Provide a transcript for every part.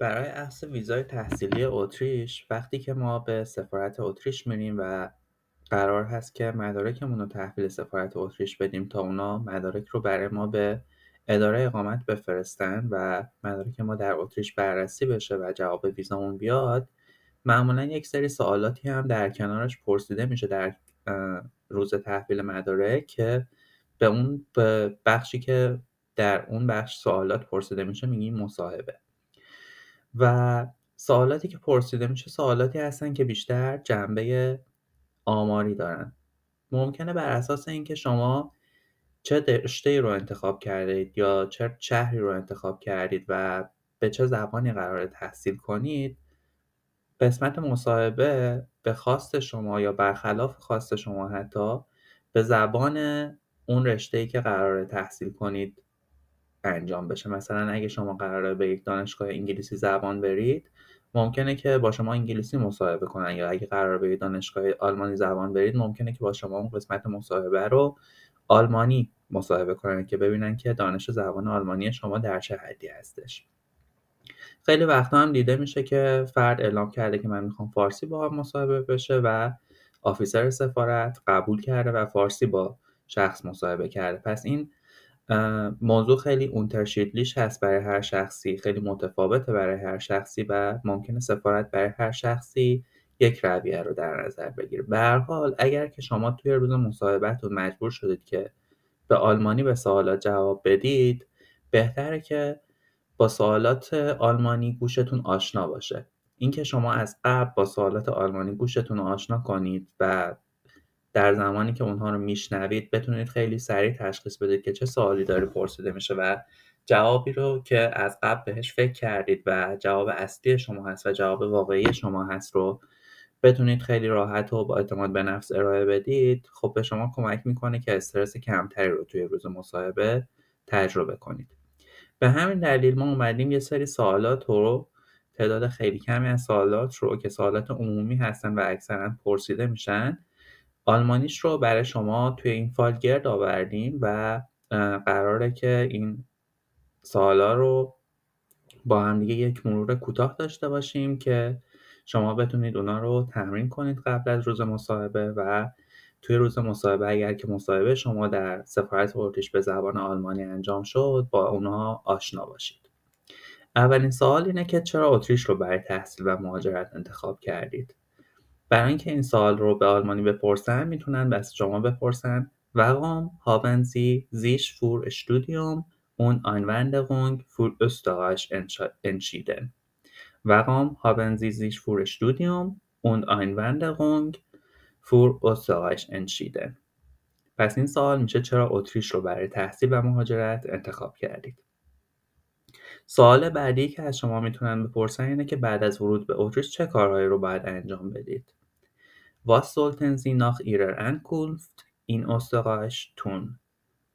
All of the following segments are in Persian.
برای اخذ ویزای تحصیلی اتریش وقتی که ما به سفارت اتریش میریم و قرار هست که مدارکمون رو تحویل سفارت اتریش بدیم تا اونا مدارک رو برای ما به اداره اقامت بفرستن و مدارک ما در اتریش بررسی بشه و جواب ویزامون بیاد معمولا یک سری سوالاتی هم در کنارش پرسیده میشه در روز تحویل مدارک که به اون بخشی که در اون بخش سوالات پرسیده میشه میگیم مصاحبه و سوالاتی که پرسیده میشه سوالاتی هستن که بیشتر جنبه آماری دارن ممکنه بر اساس اینکه شما چه رشته رو انتخاب کردید یا چه شهری رو انتخاب کردید و به چه زبانی قرار تحصیل کنید قسمت مصاحبه به خواست شما یا برخلاف خواست شما حتی به زبان اون رشته ای که قرار تحصیل کنید انجام بشه مثلا اگه شما قراره به یک دانشگاه انگلیسی زبان برید ممکنه که با شما انگلیسی مصاحبه کنن یا اگه قرار به دانشگاه آلمانی زبان برید ممکنه که با شما اون قسمت مصاحبه رو آلمانی مصاحبه کنن که ببینن که دانش زبان آلمانی شما در چه حدی هستش خیلی وقتا هم دیده میشه که فرد اعلام کرده که من میخوام فارسی با هم مصاحبه بشه و آفیسر سفارت قبول کرده و فارسی با شخص مصاحبه کرده پس این موضوع خیلی اونترشیدلیش هست برای هر شخصی خیلی متفاوته برای هر شخصی و ممکنه سفارت برای هر شخصی یک رویه رو در نظر بگیره به هر حال اگر که شما توی روز مصاحبتتون مجبور شدید که به آلمانی به سوالات جواب بدید بهتره که با سوالات آلمانی گوشتون آشنا باشه اینکه شما از قبل با سوالات آلمانی گوشتون آشنا کنید و در زمانی که اونها رو میشنوید بتونید خیلی سریع تشخیص بدید که چه سوالی داری پرسیده میشه و جوابی رو که از قبل بهش فکر کردید و جواب اصلی شما هست و جواب واقعی شما هست رو بتونید خیلی راحت و با اعتماد به نفس ارائه بدید خب به شما کمک میکنه که استرس کمتری رو توی روز مصاحبه تجربه کنید به همین دلیل ما اومدیم یه سری سوالات رو تعداد خیلی کمی از سوالات رو که سوالات عمومی هستن و اکثرا پرسیده میشن آلمانیش رو برای شما توی این فایل گرد آوردیم و قراره که این سوالا رو با هم دیگه یک مرور کوتاه داشته باشیم که شما بتونید اونا رو تمرین کنید قبل از روز مصاحبه و توی روز مصاحبه اگر که مصاحبه شما در سفارت اتریش به زبان آلمانی انجام شد با اونها آشنا باشید اولین سوال اینه که چرا اتریش رو برای تحصیل و مهاجرت انتخاب کردید برای اینکه این سوال رو به آلمانی بپرسن میتونن از شما بپرسن وقام هاونزی زیش فور فور اون اون آنوندگونگ فور استاش انشیدن هاونزی زیش فور زیش فور اشتودیوم اون آنوندگونگ فور استاش انشیدن پس این سوال میشه چرا اتریش رو برای تحصیل و مهاجرت انتخاب کردید؟ سوال بعدی که از شما میتونن بپرسن اینه که بعد از ورود به اتریش چه کارهایی رو باید انجام بدید؟ Was sollten Sie nach Ihrer این in Österreich tun?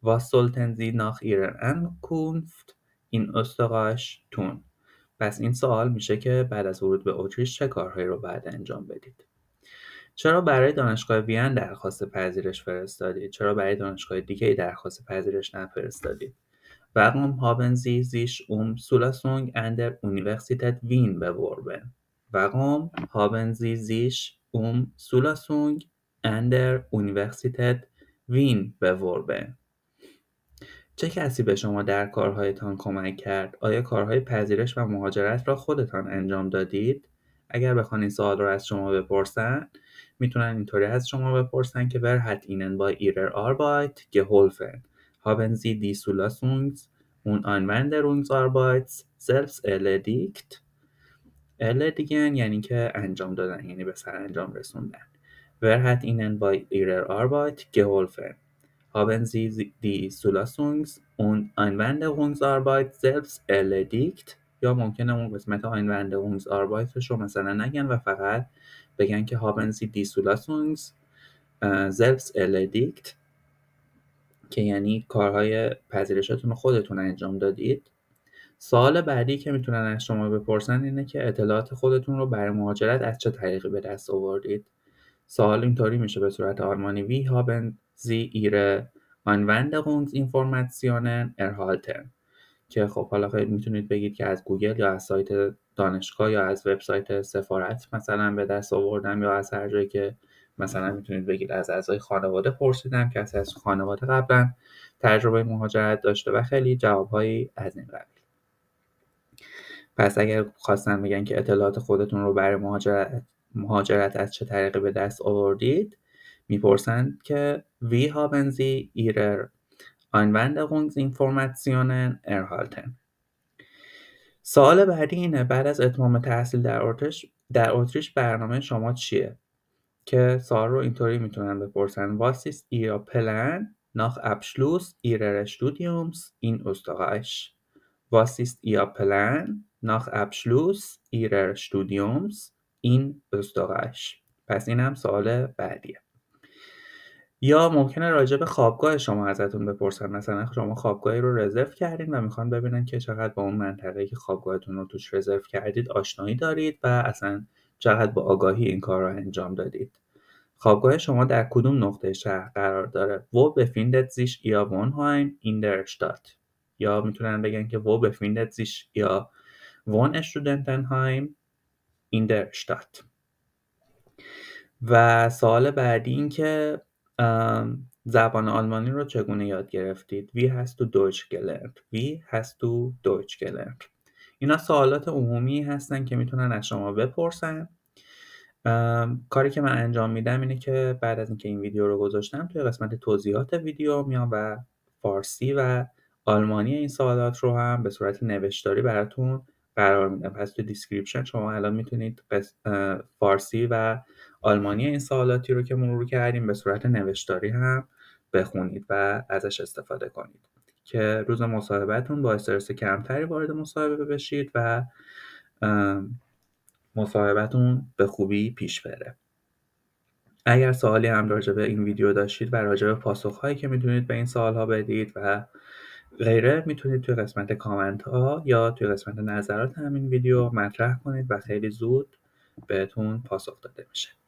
Was sollten Sie nach Ihrer Ankunft in Österreich tun? پس این سوال میشه که بعد از ورود به اتریش چه کارهایی رو باید انجام بدید؟ چرا برای دانشگاه وین درخواست پذیرش فرستادید؟ چرا برای دانشگاه دیگه درخواست پذیرش نفرستادید؟ وقم هابنزی زی زیش اوم سولاسونگ اندر اونیورسیتت وین به وربن وقم هاون زی زیش um Sulasung an der Universität وین به چه کسی به شما در کارهایتان کمک کرد؟ آیا کارهای پذیرش و مهاجرت را خودتان انجام دادید؟ اگر بخوان این سوال را از شما بپرسن میتونن اینطوری از شما بپرسن که ور hat با ایرر آربایت گهولفن دی زی دی die اون und Anwanderungsarbeit سلفس الدیگن یعنی که انجام دادن یعنی به سر انجام رسوندن ور هت اینن با ایرر آربایت گولفن هابن زی دی سولاسونگز اون آنوند هونز آربایت زلفز الدیکت یا ممکنه اون قسمت آنوند هونز آربایتش رو مثلا نگن و فقط بگن که هابن زی دی سولاسونگز زلفز الدیکت که یعنی کارهای پذیرشتون خودتون انجام دادید سوال بعدی که میتونن از شما بپرسن اینه که اطلاعات خودتون رو برای مهاجرت از چه طریقی به دست آوردید سوال اینطوری میشه به صورت آلمانی وی ایره sie ihre Anwendungsinformationen ارهالتن که خب حالا خیلی میتونید بگید که از گوگل یا از سایت دانشگاه یا از وبسایت سفارت مثلا به دست آوردم یا از هر جایی که مثلا میتونید بگید از اعضای خانواده پرسیدم که از خانواده قبلا تجربه مهاجرت داشته و خیلی جوابهایی از این قبیل پس اگر خواستن بگن که اطلاعات خودتون رو برای مهاجرت, مهاجرت از چه طریقی به دست آوردید میپرسند که وی haben ایرر اغونز Einwanderungsinformationen ارهالتن سوال بعدی اینه بعد از اتمام تحصیل در اتریش در اتریش برنامه شما چیه که سوال رو اینطوری میتونن بپرسن واسیس ایا پلن؟ ناخ ابشلوس ایرر شتودیومز این استقاش واسیست ایا پلن؟ nach Abschluss ihrer Studiums in Österreich پس این هم سال بعدیه یا ممکنه راجع به خوابگاه شما ازتون بپرسن مثلا شما خوابگاهی رو رزرو کردین و میخوان ببینن که چقدر با اون منطقه که خوابگاهتون رو توش رزرو کردید آشنایی دارید و اصلا چقدر با آگاهی این کار رو انجام دادید خوابگاه شما در کدوم نقطه شهر قرار داره و بفیندت زیش یا هایم این درشتات یا میتونن بگن که و بفیندت زیش یا one Studentenheim in der Stadt و سوال بعدی این که زبان آلمانی رو چگونه یاد گرفتید وی هست تو دوچ گلرد؟ وی هست تو اینا سوالات عمومی هستن که میتونن از شما بپرسن کاری که من انجام میدم اینه که بعد از اینکه این ویدیو رو گذاشتم توی قسمت توضیحات ویدیو میام و فارسی و آلمانی این سوالات رو هم به صورت نوشتاری براتون قرار میدم پس تو دیسکریپشن شما الان میتونید فارسی و آلمانی این سوالاتی رو که مرور کردیم به صورت نوشتاری هم بخونید و ازش استفاده کنید که روز مصاحبتون با استرس کمتری وارد مصاحبه بشید و مصاحبتون به خوبی پیش بره اگر سوالی هم راجع به این ویدیو داشتید و راجع به پاسخهایی که میتونید به این سوالها بدید و غیره میتونید توی قسمت کامنت ها یا توی قسمت نظرات همین ویدیو مطرح کنید و خیلی زود بهتون پاسخ داده میشه